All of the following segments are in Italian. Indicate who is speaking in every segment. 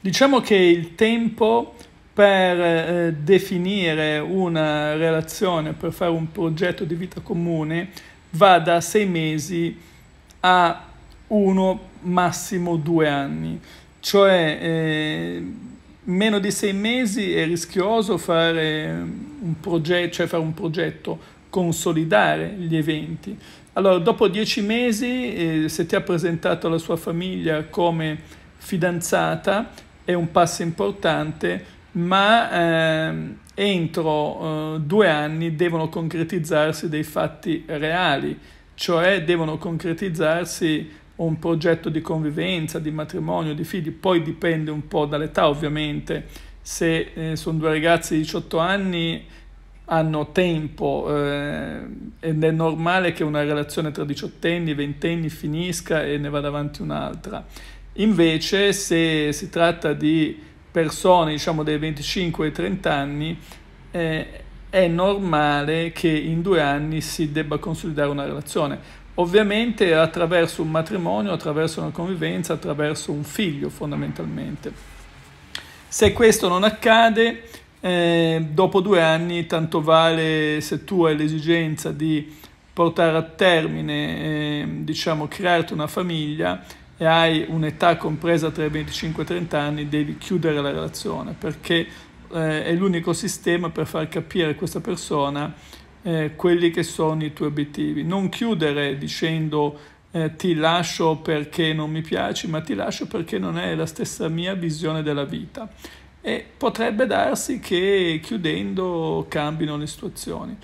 Speaker 1: Diciamo che il tempo per eh, definire una relazione, per fare un progetto di vita comune, va da sei mesi a uno, massimo due anni. Cioè, eh, meno di sei mesi è rischioso fare un, progetto, cioè fare un progetto, consolidare gli eventi. Allora, dopo dieci mesi, eh, se ti ha presentato la sua famiglia come fidanzata, è un passo importante, ma ehm, entro eh, due anni devono concretizzarsi dei fatti reali, cioè devono concretizzarsi un progetto di convivenza, di matrimonio, di figli, poi dipende un po' dall'età ovviamente, se eh, sono due ragazzi di 18 anni hanno tempo eh, ed è normale che una relazione tra diciottenni e ventenni finisca e ne vada avanti un'altra Invece se si tratta di persone diciamo dai 25 ai 30 anni eh, è normale che in due anni si debba consolidare una relazione. Ovviamente attraverso un matrimonio, attraverso una convivenza, attraverso un figlio fondamentalmente. Se questo non accade, eh, dopo due anni tanto vale se tu hai l'esigenza di portare a termine, eh, diciamo, crearti una famiglia, e hai un'età compresa tra i 25 e i 30 anni, devi chiudere la relazione perché eh, è l'unico sistema per far capire a questa persona eh, quelli che sono i tuoi obiettivi. Non chiudere dicendo eh, ti lascio perché non mi piaci, ma ti lascio perché non è la stessa mia visione della vita. E potrebbe darsi che chiudendo cambino le situazioni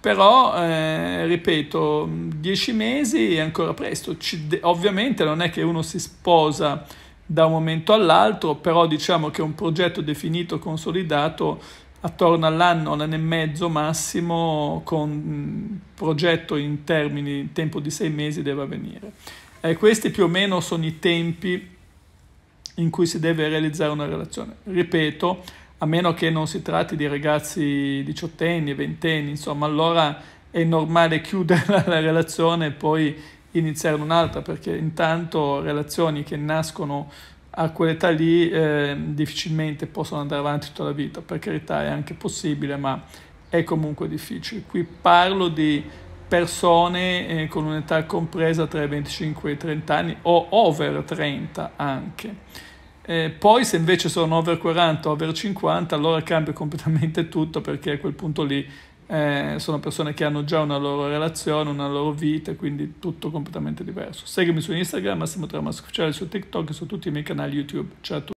Speaker 1: però eh, ripeto, dieci mesi è ancora presto, de- ovviamente non è che uno si sposa da un momento all'altro, però diciamo che un progetto definito, consolidato, attorno all'anno, all'anno e mezzo massimo, con progetto in termini, di tempo di sei mesi deve avvenire. Eh, questi più o meno sono i tempi in cui si deve realizzare una relazione. Ripeto, a meno che non si tratti di ragazzi diciottenni, ventenni, insomma, allora è normale chiudere la relazione e poi iniziare un'altra, perché intanto relazioni che nascono a quell'età lì eh, difficilmente possono andare avanti tutta la vita, per carità è anche possibile, ma è comunque difficile. Qui parlo di persone eh, con un'età compresa tra i 25 e i 30 anni o over 30 anche. Eh, poi se invece sono over 40, over 50, allora cambia completamente tutto perché a quel punto lì eh, sono persone che hanno già una loro relazione, una loro vita, quindi tutto completamente diverso. Seguimi su Instagram, Massimo Tramasco, su TikTok e su tutti i miei canali YouTube. Ciao a tutti.